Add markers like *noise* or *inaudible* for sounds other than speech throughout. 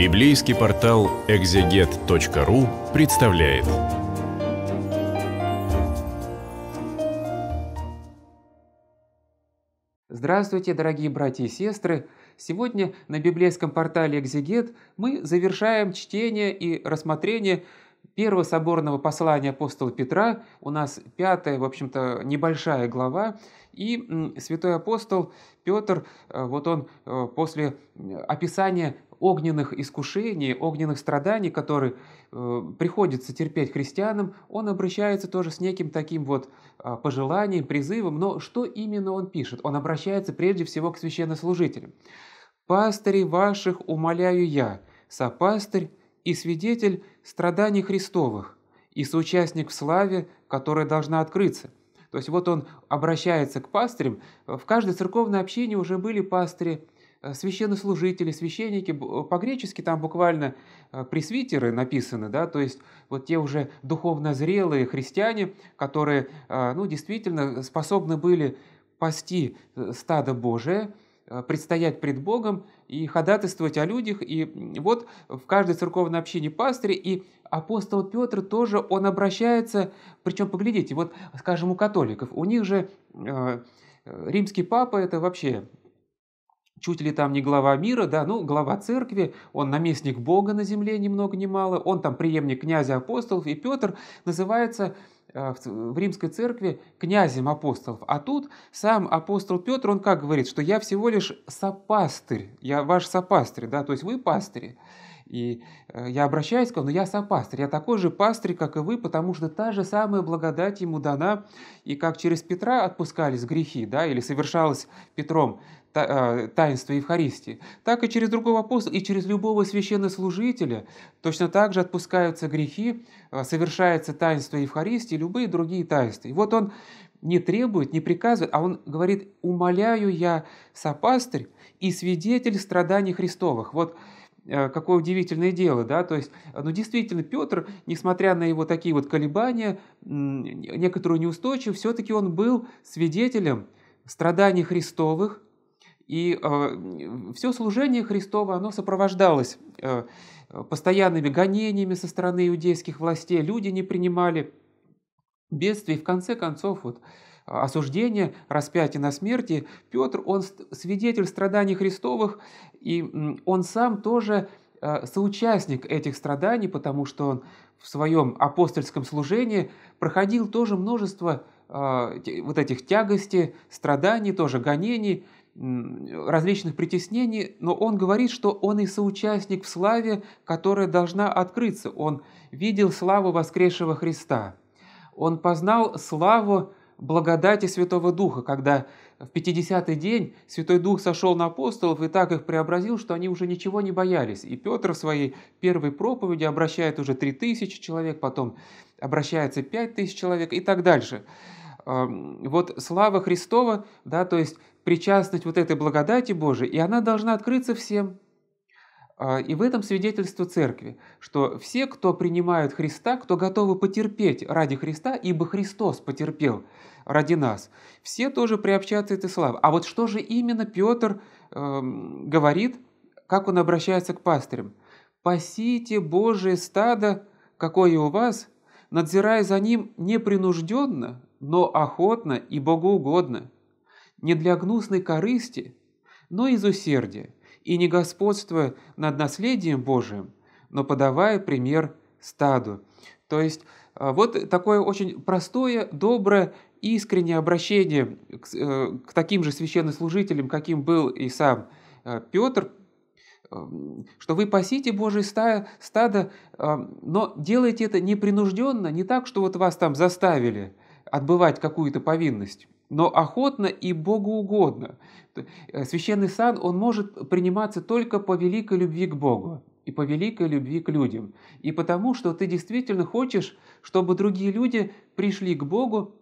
Библейский портал экзегет.ру представляет. Здравствуйте, дорогие братья и сестры! Сегодня на библейском портале «Экзегет» мы завершаем чтение и рассмотрение первого соборного послания апостола Петра. У нас пятая, в общем-то, небольшая глава. И святой апостол Петр, э, вот он э, после описания огненных искушений, огненных страданий, которые э, приходится терпеть христианам, он обращается тоже с неким таким вот э, пожеланием, призывом. Но что именно он пишет? Он обращается прежде всего к священнослужителям. «Пастырей ваших умоляю я, сопастырь и свидетель страданий Христовых, и соучастник в славе, которая должна открыться». То есть вот он обращается к пастырям. В каждой церковной общине уже были пастыри – Э, священнослужители, священники, э, по-гречески там буквально э, пресвитеры написаны, да, то есть вот те уже духовно зрелые христиане, которые, ну, действительно способны были пасти стадо Божие, предстоять пред Богом и ходатайствовать о людях. И вот в каждой церковной общине пастырь, и апостол Петр тоже, он обращается, причем поглядите, вот, скажем, у католиков, у них же э, римский папа – это вообще чуть ли там не глава мира, да, ну, глава церкви, он наместник Бога на земле ни много ни мало, он там преемник князя апостолов, и Петр называется э, в римской церкви князем апостолов. А тут сам апостол Петр, он как говорит, что я всего лишь сопастырь, я ваш сопастырь, да, то есть вы пастыри. И э, я обращаюсь к вам, но я сам я такой же пастырь, как и вы, потому что та же самая благодать ему дана, и как через Петра отпускались грехи, да, или совершалось Петром Э, таинство Евхаристии, так и через другого апостола, и через любого священнослужителя точно так же отпускаются грехи, э, совершается таинство Евхаристии, любые другие таинства. И вот он не требует, не приказывает, а он говорит, умоляю я сопастырь и свидетель страданий Христовых. Вот э, какое удивительное дело, да, то есть, ну, действительно, Петр, несмотря на его такие вот колебания, некоторую неустойчивость, все-таки он был свидетелем страданий Христовых, и э, все служение Христово, оно сопровождалось э, постоянными гонениями со стороны иудейских властей. Люди не принимали бедствий. В конце концов, вот, осуждение, распятие на смерти, Петр, он свидетель страданий Христовых, и он сам тоже э, соучастник этих страданий, потому что он в своем апостольском служении проходил тоже множество э, вот этих тягостей, страданий, тоже гонений – различных притеснений, но он говорит, что он и соучастник в славе, которая должна открыться. Он видел славу воскресшего Христа. Он познал славу благодати Святого Духа, когда в 50-й день Святой Дух сошел на апостолов и так их преобразил, что они уже ничего не боялись. И Петр в своей первой проповеди обращает уже 3000 человек, потом обращается 5000 человек и так дальше. Вот слава Христова, да, то есть причастность вот этой благодати Божией, и она должна открыться всем. А, и в этом свидетельство Церкви, что все, кто принимают Христа, кто готовы потерпеть ради Христа, ибо Христос потерпел ради нас, все тоже приобщаются этой славе. А вот что же именно Петр э, эм, говорит, как он обращается к пастырям? «Пасите Божие стадо, какое у вас, надзирая за ним непринужденно, но охотно и Богу угодно" не для гнусной корысти, но из усердия, и не господствуя над наследием Божиим, но подавая пример стаду. То есть э, вот такое очень простое, доброе, искреннее обращение к, э, к таким же священнослужителям, каким был и сам э, Петр, эм, что вы пасите Божие стадо, эм, но делайте это непринужденно, не так, что вот вас там заставили отбывать какую-то повинность но охотно и Богу угодно. Э, священный сан, он может приниматься только по великой любви к Богу и по великой любви к людям, и потому, что ты действительно хочешь, чтобы другие люди пришли к Богу,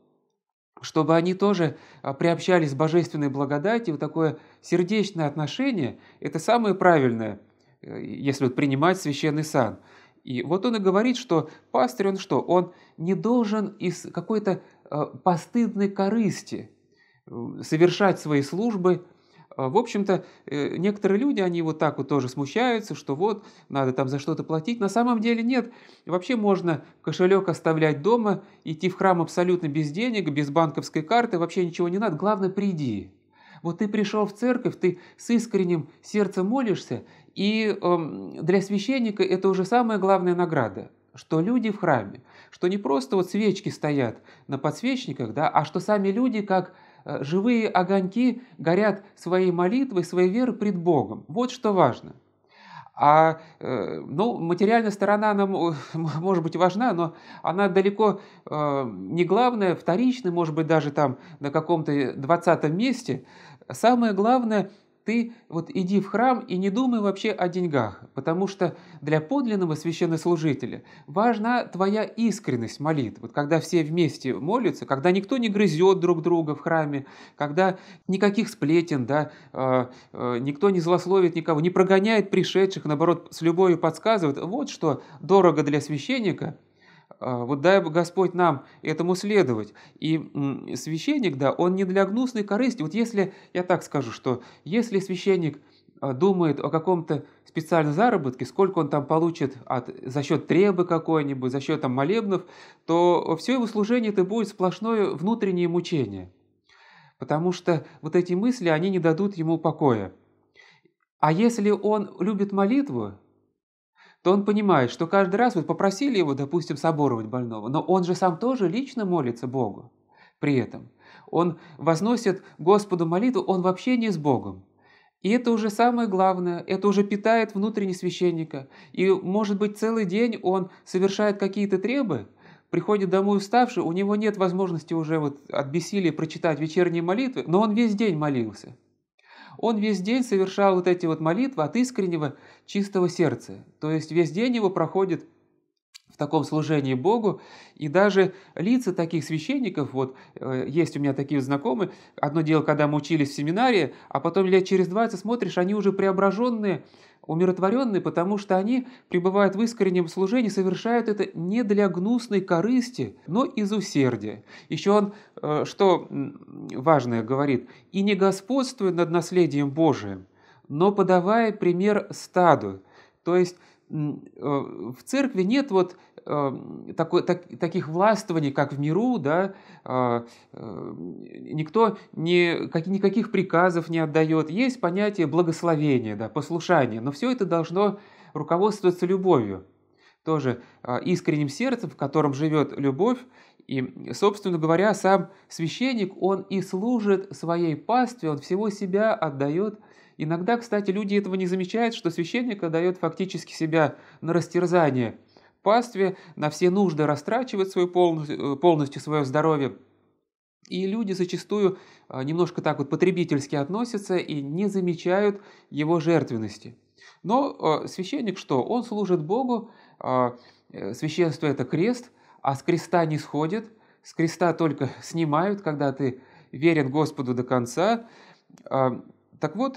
чтобы они тоже а, приобщались к божественной благодати, вот такое сердечное отношение, это самое правильное, э, если вот принимать священный сан. И вот он и говорит, что пастырь, он что? Он не должен из какой-то Э, постыдной корысти э, совершать свои службы. Э, в общем-то, некоторые люди, они вот так вот тоже смущаются, что вот, надо там за что-то платить. На самом деле нет. Вообще можно кошелек оставлять дома, идти в храм абсолютно без денег, без банковской карты, вообще ничего не надо. Главное, приди. Вот ты пришел в церковь, ты с искренним сердцем молишься, и эм, для священника это уже самая главная награда что люди в храме, что не просто вот свечки стоят на подсвечниках, да, а что сами люди, как э, живые огоньки, горят своей молитвой, своей верой пред Богом. Вот что важно. А э, ну, материальная сторона, нам *laughs* может быть важна, но она далеко э, не главная, вторичная, может быть, даже там на каком-то двадцатом месте. Самое главное – ты вот иди в храм и не думай вообще о деньгах, потому что для подлинного священнослужителя важна твоя искренность молитв. Вот когда все вместе молятся, когда никто не грызет друг друга в храме, когда никаких сплетен, да, э, э, никто не злословит никого, не прогоняет пришедших, наоборот, с любовью подсказывает. Вот что дорого для священника – а, вот дай бы Господь нам этому следовать. И священник, да, он не для гнусной корысти. Вот если, я так скажу, что если священник а, думает о каком-то специальном заработке, сколько он там получит от, за счет требы какой-нибудь, за счет там молебнов, то все его служение это будет сплошное внутреннее мучение. Потому что вот эти мысли, они не дадут ему покоя. А если он любит молитву, то он понимает, что каждый раз вот попросили его, допустим, соборовать больного, но он же сам тоже лично молится Богу. При этом он возносит Господу молитву, он в общении с Богом. И это уже самое главное, это уже питает внутренний священника. И, может быть, целый день он совершает какие-то требы, приходит домой уставший, у него нет возможности уже вот от бессилия прочитать вечерние молитвы, но он весь день молился. Он весь день совершал вот эти вот молитвы от искреннего чистого сердца. То есть весь день его проходит таком служении Богу. И даже лица таких священников, вот э, есть у меня такие знакомые, одно дело, когда мы учились в семинарии, а потом лет через 20 смотришь, они уже преображенные, умиротворенные, потому что они пребывают в искреннем служении, совершают это не для гнусной корысти, но из усердия. Еще он, э, что важное говорит, «И не господствуя над наследием Божиим, но подавая пример стаду». То есть Э, в церкви нет вот эм, такой, так, таких властвований, как в миру, да, э, э, никто не, как, никаких приказов не отдает. Есть понятие благословения, да, послушания, но все это должно руководствоваться любовью. Тоже искренним сердцем, в котором живет любовь. И, собственно говоря, сам священник, он и служит своей пастве, он всего себя отдает Иногда, кстати, люди этого не замечают, что священник отдает фактически себя на растерзание, пастве, на все нужды растрачивает свою полностью, э, полностью свое здоровье. И люди зачастую э, немножко так вот потребительски относятся и не замечают его жертвенности. Но э, священник что? Он служит Богу, а, священство – это крест, а с креста не сходит, с креста только снимают, когда ты верен Господу до конца, а, так вот,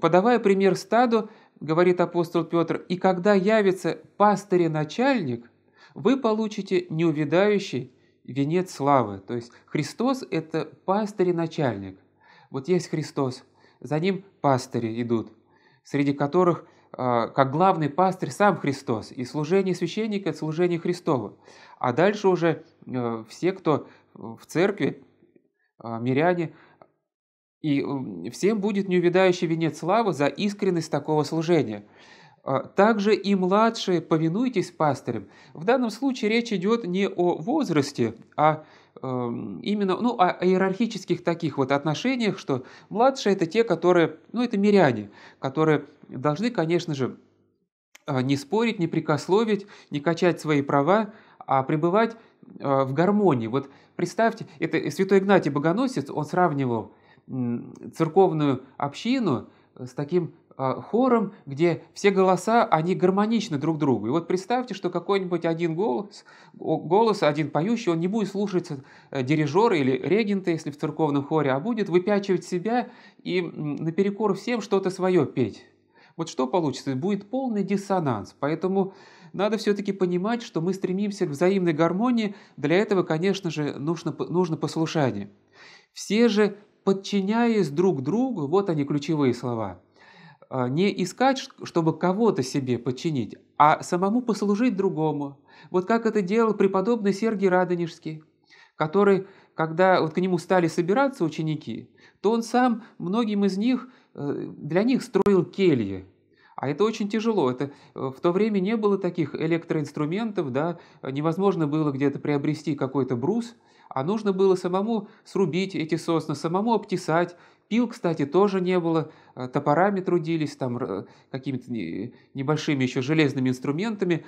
подавая пример стаду, говорит апостол Петр, «И когда явится пастырь-начальник, вы получите неувидающий венец славы». То есть Христос – это пастырь-начальник. Вот есть Христос, за ним пастыри идут, среди которых а, как главный пастырь сам Христос, и служение священника – это служение Христова. А дальше уже э, все, кто в церкви, а, миряне – и всем будет неувидающий венец славы за искренность такого служения. А, также и младшие, повинуйтесь пастырям. В данном случае речь идет не о возрасте, а эм, именно ну, о иерархических таких вот отношениях, что младшие это те, которые, ну это миряне, которые должны, конечно же, а, не спорить, не прикословить, не качать свои права, а пребывать а, в гармонии. Вот представьте, это святой Игнатий Богоносец, он сравнивал церковную общину с таким а, хором, где все голоса, они гармоничны друг другу. И вот представьте, что какой-нибудь один голос, голос, один поющий, он не будет слушаться э, дирижера или регента, если в церковном хоре, а будет выпячивать себя и наперекор всем что-то свое петь. Вот что получится? Будет полный диссонанс. Поэтому надо все-таки понимать, что мы стремимся к взаимной гармонии. Для этого, конечно же, нужно, нужно послушание. Все же подчиняясь друг другу, вот они ключевые слова, а, не искать, чтобы кого-то себе подчинить, а самому послужить другому. Вот как это делал преподобный Сергий Радонежский, который, когда вот к нему стали собираться ученики, то он сам многим из них, э, для них строил кельи, а это очень тяжело. Это, э, в то время не было таких электроинструментов, да, невозможно было где-то приобрести какой-то брус – а нужно было самому срубить эти сосны, самому обтесать. Пил, кстати, тоже не было, э, топорами трудились, там какими-то небольшими еще железными инструментами,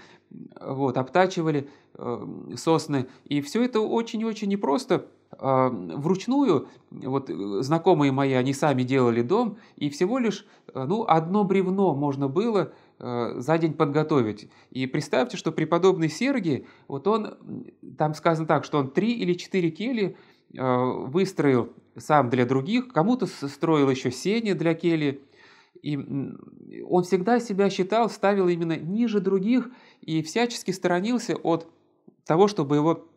вот, обтачивали э, сосны. И все это очень-очень непросто, а, вручную, вот э, знакомые мои, они сами делали дом, и всего лишь, э, ну, одно бревно можно было э, за день подготовить. И представьте, что преподобный Сергий, вот он, там сказано так, что он три или четыре кели выстроил сам для других, кому-то строил еще сени для кели, и он всегда себя считал, ставил именно ниже других и всячески сторонился от того, чтобы его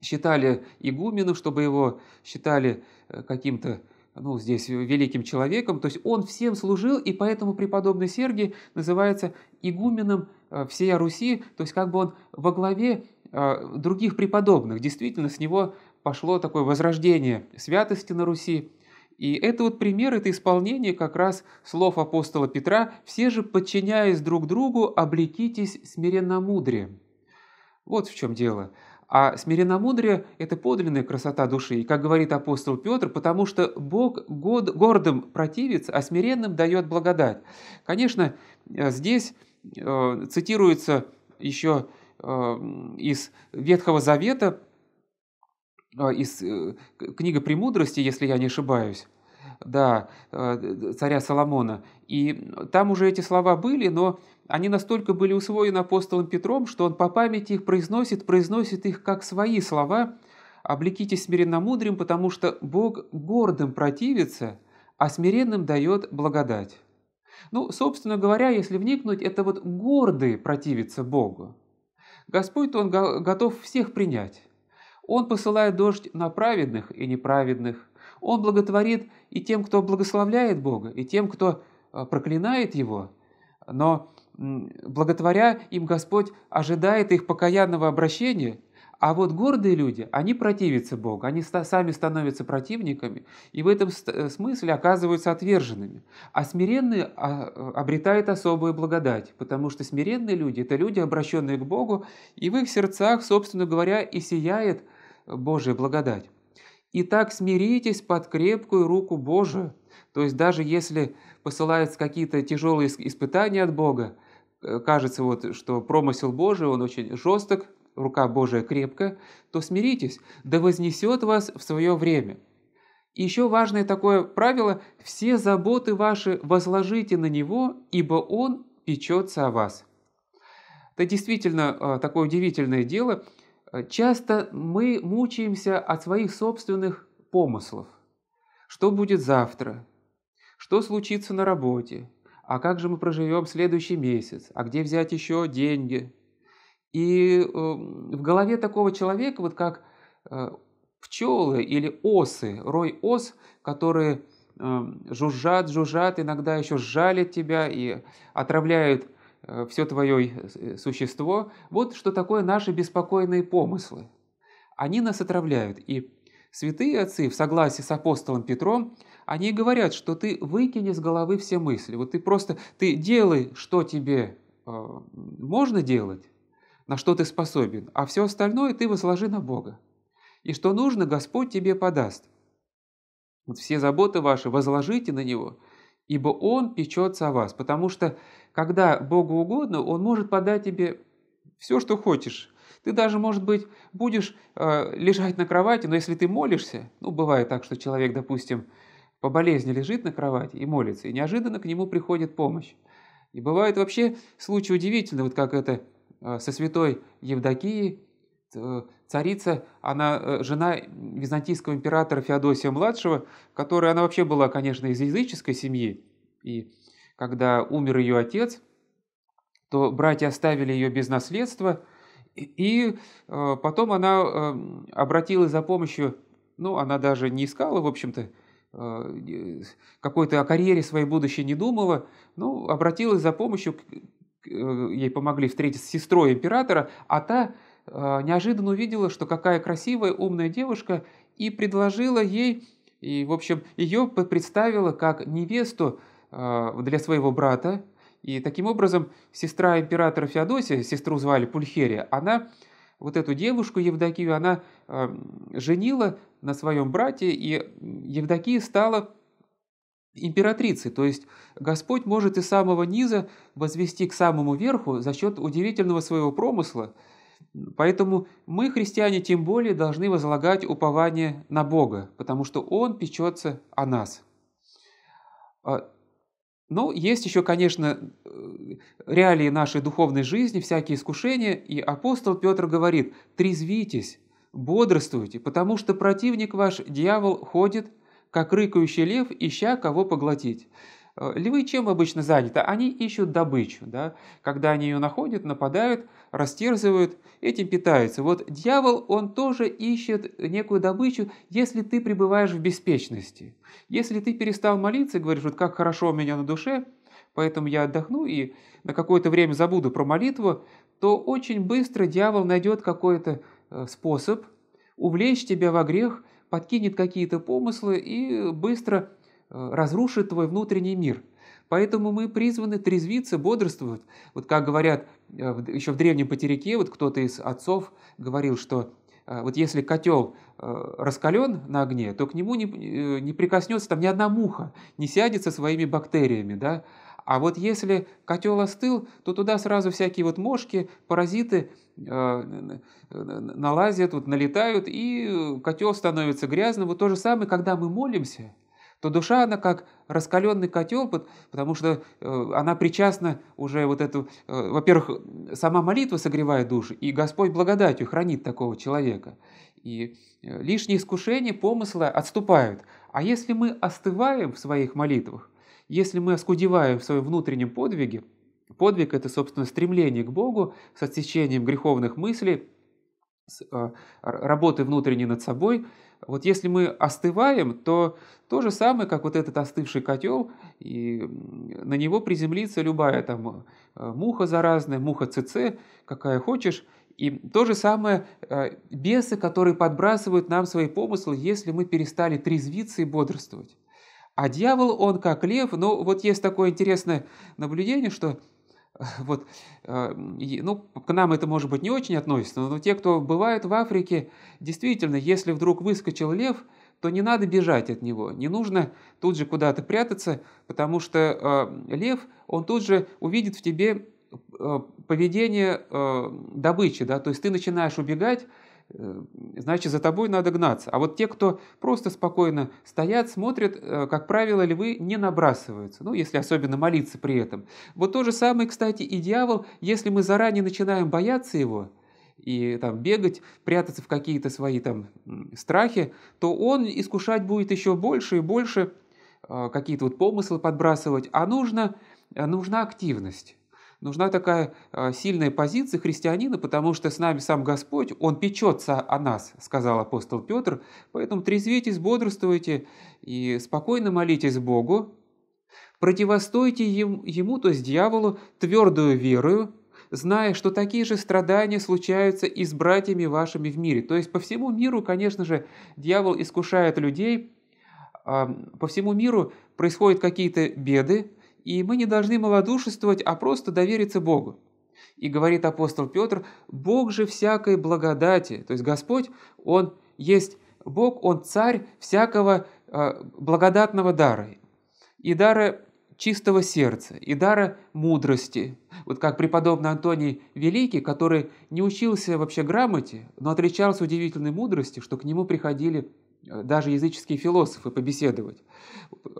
считали игумену, чтобы его считали э, каким-то ну, здесь великим человеком, то есть он всем служил, и поэтому преподобный Сергий называется игуменом э, всей Руси, то есть как бы он во главе э, других преподобных. Действительно, с него пошло такое возрождение святости на Руси. И это вот пример, это исполнение как раз слов апостола Петра «Все же, подчиняясь друг другу, облекитесь смиренно мудрее Вот в чем дело. А смиренномудрие – это подлинная красота души, как говорит апостол Петр, потому что Бог год, гордым противится, а смиренным дает благодать. Конечно, э, здесь э, цитируется еще э, из Ветхого Завета, э, из э, книга «Премудрости», если я не ошибаюсь, да, э, царя Соломона. И там уже эти слова были, но они настолько были усвоены апостолом Петром, что он по памяти их произносит, произносит их как свои слова «Облекитесь смиренно мудрым, потому что Бог гордым противится, а смиренным дает благодать». Ну, собственно говоря, если вникнуть, это вот гордые противятся Богу. Господь-то Он готов всех принять. Он посылает дождь на праведных и неправедных. Он благотворит и тем, кто благословляет Бога, и тем, кто э, проклинает Его. Но благотворя им Господь ожидает их покаянного обращения, а вот гордые люди, они противятся Богу, они сами становятся противниками и в этом э, смысле оказываются отверженными. А смиренные а, э, обретают особую благодать, потому что смиренные люди – это люди, обращенные к Богу, и в их сердцах, собственно говоря, и сияет Божья благодать. Итак, смиритесь под крепкую руку Божию. То есть даже если посылаются какие-то тяжелые испытания от Бога, Э, кажется, вот, что промысел Божий, он очень жесток, рука Божия крепка, то смиритесь, да вознесет вас в свое время. еще важное такое правило – все заботы ваши возложите на Него, ибо Он печется о вас. Это действительно э, такое удивительное дело. Э, часто мы мучаемся от своих собственных помыслов. Что будет завтра? Что случится на работе? а как же мы проживем следующий месяц, а где взять еще деньги. И эм, в голове такого человека, вот как э, пчелы или осы, рой ос, которые эм, жужжат, жужжат, иногда еще жалят тебя и отравляют э, все твое э, существо. Вот что такое наши беспокойные помыслы. Они нас отравляют, и Святые отцы, в согласии с апостолом Петром, они говорят, что ты выкини с головы все мысли. Вот ты просто, ты делай, что тебе э, можно делать, на что ты способен, а все остальное ты возложи на Бога. И что нужно, Господь тебе подаст. Вот все заботы ваши возложите на Него, ибо Он печется о вас. Потому что, когда Богу угодно, Он может подать тебе все, что хочешь, ты даже, может быть, будешь э, лежать на кровати, но если ты молишься, ну, бывает так, что человек, допустим, по болезни лежит на кровати и молится, и неожиданно к нему приходит помощь. И бывает вообще случаи удивительные, вот как это э, со святой Евдокией, э, царица, она э, жена византийского императора Феодосия младшего, которая она вообще была, конечно, из языческой семьи. И когда умер ее отец, то братья оставили ее без наследства, и э, потом она эм, обратилась за помощью, ну, она даже не искала, в общем-то, э, какой-то о карьере своей будущей не думала, ну, обратилась за помощью, э, ей помогли встретиться с сестрой императора, а та неожиданно увидела, что какая красивая, умная девушка, и предложила ей, и, в общем, ее представила как невесту для своего брата, и таким образом сестра императора Феодосия, сестру звали Пульхерия, она вот эту девушку Евдокию, она э, женила на своем брате, и Евдокия стала императрицей. То есть Господь может из самого низа возвести к самому верху за счет удивительного своего промысла. Поэтому мы, христиане, тем более должны возлагать упование на Бога, потому что Он печется о нас. А но ну, есть еще, конечно, э, реалии нашей духовной жизни, всякие искушения, и апостол Петр говорит, «Трезвитесь, бодрствуйте, потому что противник ваш, дьявол, ходит, как рыкающий лев, ища кого поглотить. Э, Львы чем обычно заняты? Они ищут добычу. Да? Когда они ее находят, нападают, растерзывают, этим питаются. Вот дьявол, он тоже ищет некую добычу, если ты пребываешь в беспечности. Если ты перестал молиться говоришь, вот как хорошо у меня на душе, поэтому я отдохну и на какое-то время забуду про молитву, то очень быстро дьявол найдет какой-то э, способ увлечь тебя во грех, подкинет какие-то помыслы и быстро Э, разрушит твой внутренний мир. Поэтому мы призваны трезвиться, бодрствовать. Вот как говорят э, еще в древнем потеряке, вот кто-то из отцов говорил, что э, вот если котел раскален на огне, то к нему не, не прикоснется там ни одна муха, не сядет со своими бактериями, да. А вот если котел остыл, то туда сразу всякие вот мошки, паразиты налазят, вот, налетают, и котел становится грязным. Вот то же самое, когда мы молимся – то душа, она как раскаленный котел, потому что э, она причастна уже вот эту... Э, во-первых, сама молитва согревает душу, и Господь благодатью хранит такого человека. И э, лишние искушения, помыслы отступают. А если мы остываем в своих молитвах, если мы оскудеваем в своем внутреннем подвиге, подвиг – это, собственно, стремление к Богу с отсечением греховных мыслей, с работой внутренней над собой – вот если мы остываем, то то же самое, как вот этот остывший котел, и на него приземлится любая там э, муха заразная, муха ЦЦ, какая хочешь, и то же самое э, бесы, которые подбрасывают нам свои помыслы, если мы перестали трезвиться и бодрствовать. А дьявол, он как лев, но вот есть такое интересное наблюдение, что *laughs* Вот, э, ну, к нам это, может быть, не очень относится, но те, кто бывает в Африке, действительно, если вдруг выскочил лев, то не надо бежать от него, не нужно тут же куда-то прятаться, потому что э, лев, он тут же увидит в тебе э, поведение добычи, да, то есть ты начинаешь убегать, Э, значит, за тобой надо гнаться. А вот те, кто просто спокойно стоят, смотрят, э, как правило, львы не набрасываются, ну, если особенно молиться при этом. Вот то же самое, кстати, и дьявол, если мы заранее начинаем бояться его, и там бегать, прятаться в какие-то свои там страхи, то он искушать будет еще больше и больше, э, какие-то вот помыслы подбрасывать, а нужно, нужна активность нужна такая э, сильная позиция христианина, потому что с нами сам Господь, Он печется о нас, сказал апостол Петр. Поэтому трезвитесь, бодрствуйте и спокойно молитесь Богу. Противостойте ему, то есть дьяволу, твердую верою, зная, что такие же страдания случаются и с братьями вашими в мире. То есть по всему миру, конечно же, дьявол искушает людей, а, по всему миру происходят какие-то беды, и мы не должны малодушествовать, а просто довериться Богу. И говорит апостол Петр, Бог же всякой благодати, то есть Господь, Он есть Бог, Он царь всякого э, благодатного дара, и дара чистого сердца, и дара мудрости. Вот как преподобный Антоний Великий, который не учился вообще грамоте, но отличался удивительной мудростью, что к нему приходили Э, даже языческие философы побеседовать.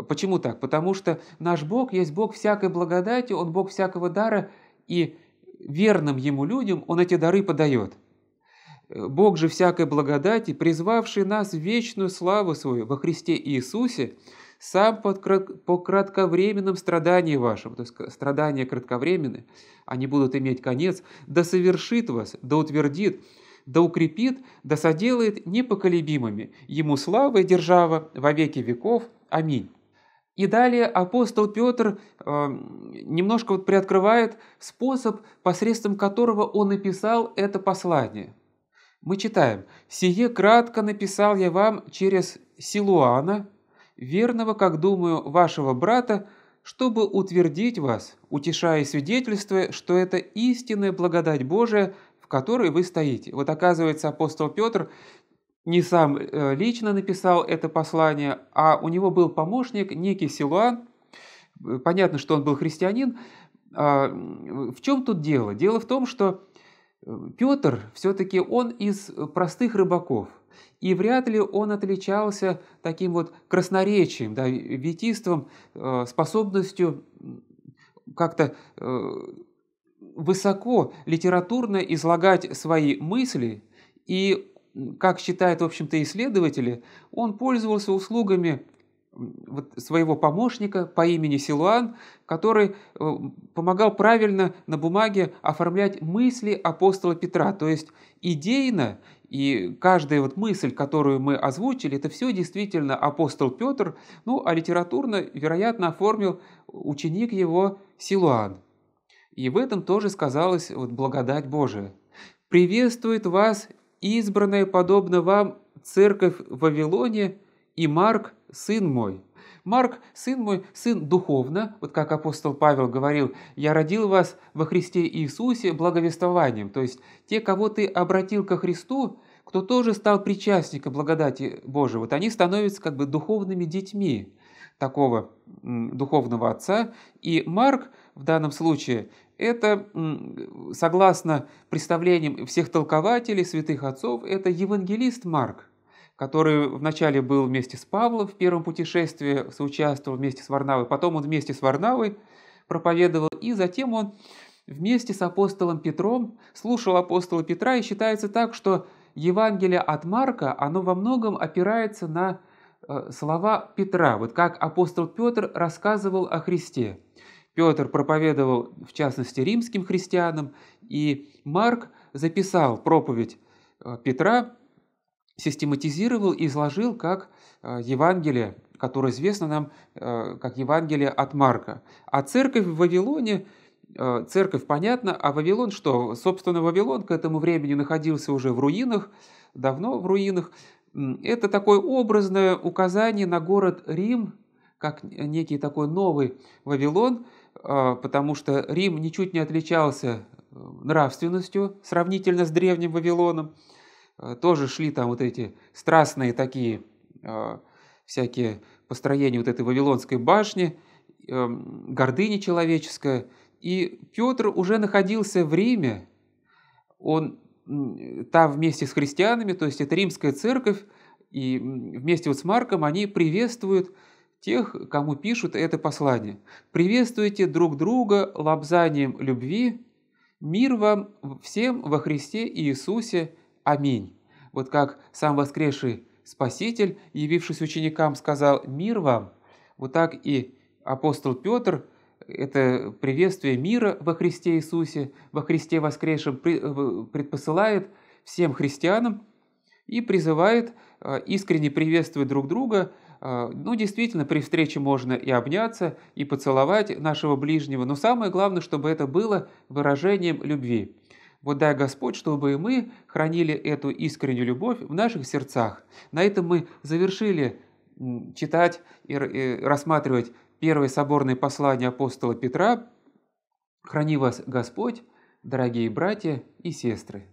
Почему так? Потому что наш Бог есть Бог всякой благодати, Он Бог всякого дара, и верным Ему людям Он эти дары подает. Э, Бог же всякой благодати, призвавший нас в вечную славу свою во Христе Иисусе, сам по кратковременным страданиям вашим, то есть страдания кратковременные, они будут иметь конец, да совершит вас, да утвердит, да укрепит, да соделает непоколебимыми ему слава и держава во веки веков. Аминь. И далее апостол Петр э, немножко вот приоткрывает способ, посредством которого он написал это послание. Мы читаем «Сие кратко написал я вам через Силуана, верного, как думаю, вашего брата, чтобы утвердить вас, утешая свидетельство, что это истинная благодать Божия – в которой вы стоите. Вот оказывается, апостол Петр не сам э, лично написал это послание, а у него был помощник, некий Силуан. Э, понятно, что он был христианин. А, в чем тут дело? Дело в том, что э, Петр все-таки он из простых рыбаков, и вряд ли он отличался таким вот красноречием, да, витийством, способностью как-то высоко литературно излагать свои мысли, и, как считают, в общем-то, исследователи, он пользовался услугами вот своего помощника по имени Силуан, который э, помогал правильно на бумаге оформлять мысли апостола Петра. То есть идейно и каждая вот мысль, которую мы озвучили, это все действительно апостол Петр, ну а литературно, вероятно, оформил ученик его Силуан. И в этом тоже сказалась вот благодать Божия. «Приветствует вас избранная подобно вам церковь в Вавилоне и Марк, сын мой». Марк, сын мой, сын духовно, вот как апостол Павел говорил, «Я родил вас во Христе Иисусе благовествованием». То есть те, кого ты обратил ко Христу, кто тоже стал причастником благодати Божией, вот они становятся как бы духовными детьми такого духовного отца. И Марк в данном случае это, согласно представлениям всех толкователей, святых отцов, это евангелист Марк, который вначале был вместе с Павлом в первом путешествии, соучаствовал вместе с Варнавой, потом он вместе с Варнавой проповедовал, и затем он вместе с апостолом Петром слушал апостола Петра, и считается так, что Евангелие от Марка, оно во многом опирается на э, слова Петра, вот как апостол Петр рассказывал о Христе. Петр проповедовал, в частности, римским христианам, и Марк записал проповедь э, Петра, систематизировал и изложил как э, Евангелие, которое известно нам э, как Евангелие от Марка. А церковь в Вавилоне церковь, понятно, а Вавилон что? Собственно, Вавилон к этому времени находился уже в руинах, давно в руинах. Это такое образное указание на город Рим, как некий такой новый Вавилон, а, потому что Рим ничуть не отличался э, нравственностью сравнительно с древним Вавилоном. Э, тоже шли там вот эти страстные такие а, всякие построения вот этой Вавилонской башни, эм, гордыни человеческая. И Петр уже находился в Риме, он там вместе с христианами, то есть это римская церковь, и вместе вот с Марком они приветствуют тех, кому пишут это послание. Приветствуйте друг друга лобзанием любви. Мир вам всем во Христе Иисусе. Аминь. Вот как сам воскресший Спаситель, явившись ученикам, сказал «Мир вам», вот так и апостол Петр это приветствие мира во Христе Иисусе, во Христе воскресшем предпосылает всем христианам и призывает э, искренне приветствовать друг друга – а, ну, действительно, при встрече можно и обняться, и поцеловать нашего ближнего, но самое главное, чтобы это было выражением любви. Вот дай Господь, чтобы и мы хранили эту искреннюю любовь в наших сердцах. На этом мы завершили читать и рассматривать первое соборное послание апостола Петра. Храни вас Господь, дорогие братья и сестры!